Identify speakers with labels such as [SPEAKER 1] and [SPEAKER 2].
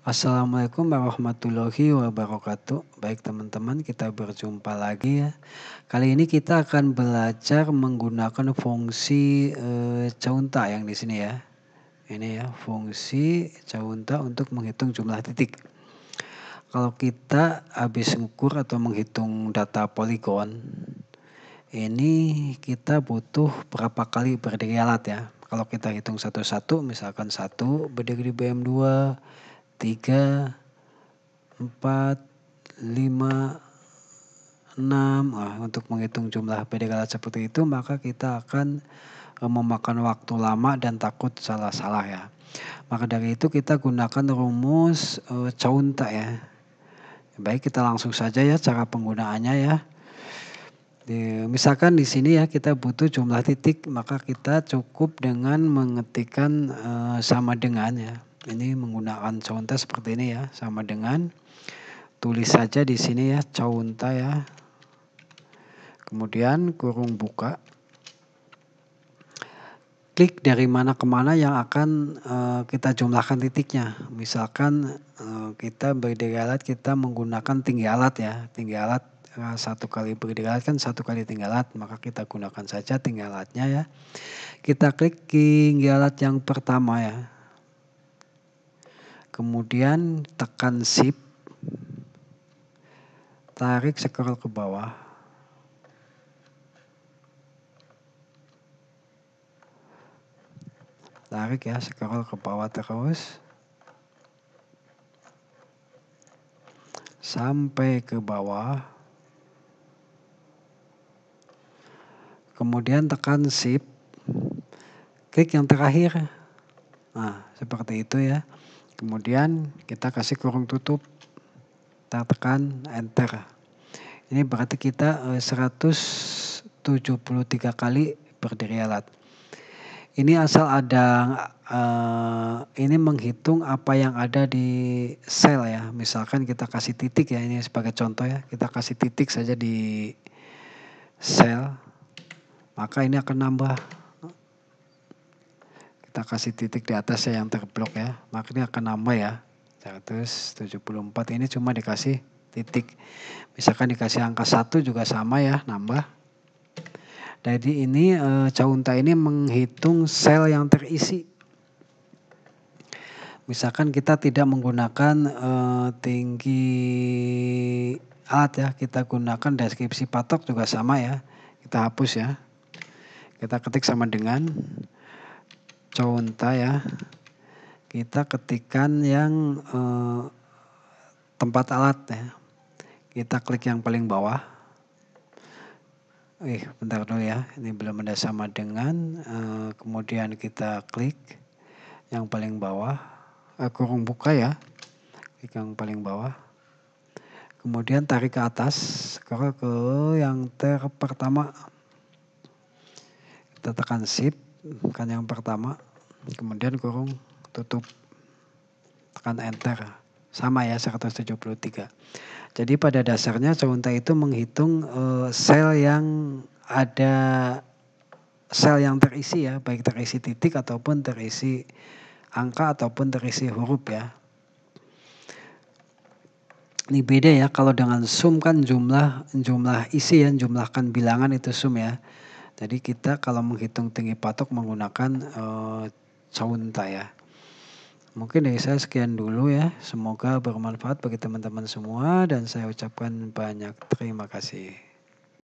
[SPEAKER 1] Assalamualaikum warahmatullahi wabarakatuh. Baik teman-teman, kita berjumpa lagi ya. Kali ini kita akan belajar menggunakan fungsi e, caunta yang di sini ya. Ini ya, fungsi caunta untuk menghitung jumlah titik. Kalau kita habis mengukur atau menghitung data poligon, ini kita butuh berapa kali berdiri alat ya. Kalau kita hitung satu-satu, misalkan satu berdiri di BM2, tiga empat lima enam nah, untuk menghitung jumlah PDK seperti itu maka kita akan eh, memakan waktu lama dan takut salah-salah ya. Maka dari itu kita gunakan rumus e, caunta ya. Baik kita langsung saja ya cara penggunaannya ya. Di, misalkan di sini ya kita butuh jumlah titik maka kita cukup dengan mengetikkan e, sama dengan ya. Ini menggunakan contoh seperti ini ya, sama dengan tulis saja di sini ya contoh ya. Kemudian kurung buka. Klik dari mana kemana yang akan uh, kita jumlahkan titiknya. Misalkan uh, kita berdiri alat kita menggunakan tinggi alat ya, tinggi alat eh, satu kali berdiri alat kan satu kali tinggal alat maka kita gunakan saja tinggi alatnya ya kita klik tinggi alat yang pertama ya Kemudian tekan shift. Tarik scroll ke bawah. Tarik ya, scroll ke bawah terus. Sampai ke bawah. Kemudian tekan shift. Klik yang terakhir. Nah, seperti itu ya. Kemudian kita kasih kurung tutup. Kita tekan enter. Ini berarti kita 173 eh, kali berdiri alat. Ini asal ada uh, ini menghitung apa yang ada di sel ya. Misalkan kita kasih titik ya ini sebagai contoh ya. Kita kasih titik saja di sel. Maka ini akan nambah kita kasih titik di atasnya yang terblok ya maka ini akan nambah ya 174 ini cuma dikasih titik misalkan dikasih angka satu juga sama ya nambah jadi ini e, eh, caunta ini menghitung sel yang terisi misalkan kita tidak menggunakan e, tinggi alat ya kita gunakan deskripsi patok juga sama ya kita hapus ya kita ketik sama dengan contoh ya kita ketikan yang eh, tempat alat ya kita klik yang paling bawah eh bentar dulu ya ini belum ada sama dengan eh, kemudian kita klik yang paling bawah eh, kurung buka ya klik yang paling bawah kemudian tarik ke atas scroll ke yang ter pertama kita tekan shift tekan yang pertama kemudian kurung tutup tekan enter sama ya 173 jadi pada dasarnya seuntai itu menghitung uh, sel yang ada sel yang terisi ya baik terisi titik ataupun terisi angka ataupun terisi huruf ya ini beda ya kalau dengan sum kan jumlah jumlah isi ya, jumlahkan bilangan itu sum ya jadi kita kalau menghitung tinggi patok menggunakan uh, eh, caunta ya. Mungkin dari saya sekian dulu ya. Semoga bermanfaat bagi teman-teman semua dan saya ucapkan banyak terima kasih.